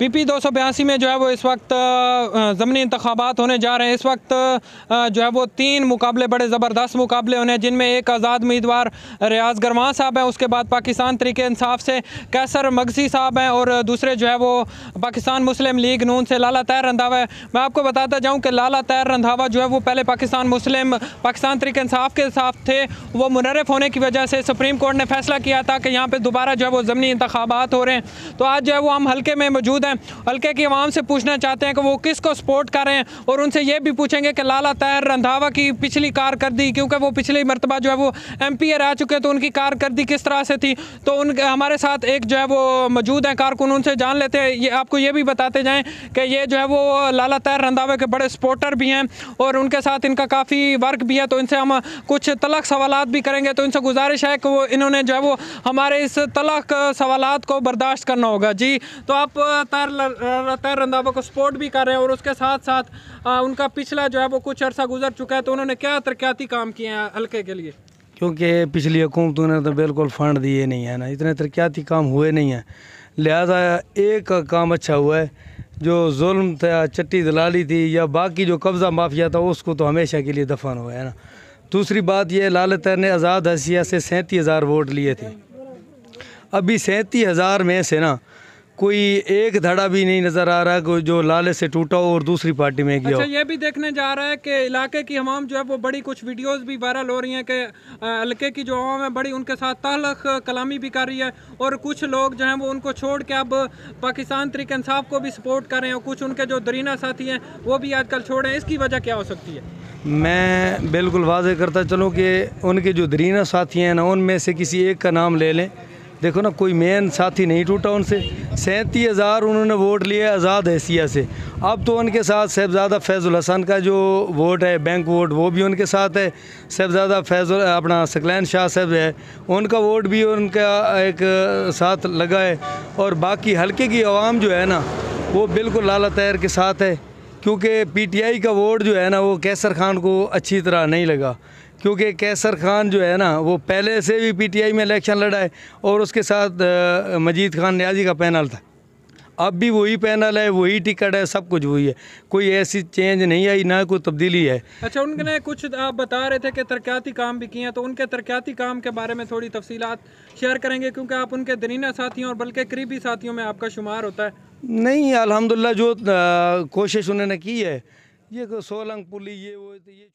P P दो सौ बयासी में जो है वो इस वक्त ज़मनी इंतबात होने जा रहे हैं इस वक्त जो है वो तीन मुकाबले बड़े ज़बरदस्त मुकाबले होने हैं जिनमें एक आज़ाद उम्मीदवार रियाज गरमान साहब हैं उसके बाद पाकिस्तान तरीके इंसाफ से कैसर मगसी साहब हैं और दूसरे जो है वो पाकिस्तान मुस्लिम लीग नून से लाला तैर रंधावा है मैं आपको बताता जाऊँ कि लाला तैर रंधावा जो है वो पहले पाकिस्तान मुस्लिम पाकिस्तान तरीके इंसाफ के साथ थे वो मुनरफ होने की वजह से सुप्रीम कोर्ट ने फैसला किया था कि यहाँ पर दोबारा जो है वो ज़मनी इंतबात हो रहे हैं तो आज जो है वो हम हल्के में मौजूद हैं हैं हल्के की आवाम से पूछना चाहते हैं कि वो किस को सपोर्ट कर रहे हैं और उनसे ये भी पूछेंगे कि लाला तैर रंधावा की पिछली कार कर दी क्योंकि वो पिछली मरतबा जो है वो एम पी रह चुके हैं तो उनकी कार कर दी किस तरह से थी तो उन हमारे साथ एक जो है वो मौजूद हैं कारकुन उनसे जान लेते हैं ये आपको ये भी बताते जाएँ कि ये जो है वो लाला तैर रंधावा के बड़े सपोर्टर भी हैं और उनके साथ इनका काफ़ी वर्क भी है तो इनसे हम कुछ तलक सवाल भी करेंगे तो इनसे गुजारिश है कि वो इन्होंने जो है वो हमारे इस तलक सवाल को बर्दाश्त करना होगा जी तो आप लगातार लगातार रंधावा को सपोर्ट भी कर रहे हैं और उसके साथ साथ आ, उनका पिछला जो है वो कुछ अर्सा गुजर चुका है तो उन्होंने क्या तरक्याती काम किए हैं हल्के के लिए क्योंकि पिछली हुकूमतों ने तो बिल्कुल फंड दिए नहीं है ना इतने तरक्याती काम हुए नहीं हैं लिहाजा एक काम अच्छा हुआ है जो जुल्म था चट्टी दलाली थी या बाकी जो कब्ज़ा माफिया था उसको तो हमेशा के लिए दफन हुआ है ना दूसरी बात यह लाल तैर ने आज़ाद हसिया से सैंतीस हज़ार वोट लिए थे अभी सैंतीस हज़ार में से ना कोई एक धड़ा भी नहीं नज़र आ रहा जो लाले से टूटा हो और दूसरी पार्टी में गया अच्छा ये भी देखने जा रहा है कि इलाके की हवाम जो है वो बड़ी कुछ वीडियोस भी वायरल हो रही हैं कि हल्के की जो हमाम है बड़ी उनके साथ तालख कलामी भी कर रही है और कुछ लोग जो हैं वो उनको छोड़ के अब पाकिस्तान तरीक इंसाफ को भी सपोर्ट कर रहे हैं और कुछ उनके जो दरीना साथी हैं वो भी आजकल छोड़ रहे हैं इसकी वजह क्या हो सकती है मैं बिल्कुल वाजह करता चलूँ कि उनके जो दरीना साथी हैं ना उनमें से किसी एक का नाम ले लें देखो ना कोई मेन साथी नहीं टूटा उनसे सैंतीस हज़ार उन्होंने वोट लिए आज़ाद हैसिया से अब तो उनके साथ साहबजादा फैज़ुल हसन का जो वोट है बैंक वोट वो भी उनके साथ है साहबजादा फैज़ुल अपना सकलैन शाह साहब है उनका वोट भी उनका एक साथ लगा है और बाकी हल्के की आवाम जो है ना वो बिल्कुल लाला तैर के साथ है क्योंकि पीटीआई का वोट जो है ना वो कैसर खान को अच्छी तरह नहीं लगा क्योंकि कैसर खान जो है ना वो पहले से भी पीटीआई में इलेक्शन लड़ा है और उसके साथ मजीद खान न्याजी का पैनल था अब भी वही पैनल है वही टिकट है सब कुछ वही है कोई ऐसी चेंज नहीं आई ना कोई तब्दीली है अच्छा उनने कुछ आप बता रहे थे कि तरक्याती काम भी किए हैं तो उनके तरक्याती काम के बारे में थोड़ी तफसी शेयर करेंगे क्योंकि आप उनके दरीना साथियों और बल्कि करीबी साथियों में आपका शुमार होता है नहीं अलहमदिल्ला जो कोशिश उन्होंने की है ये सोलंग पुली ये वो ये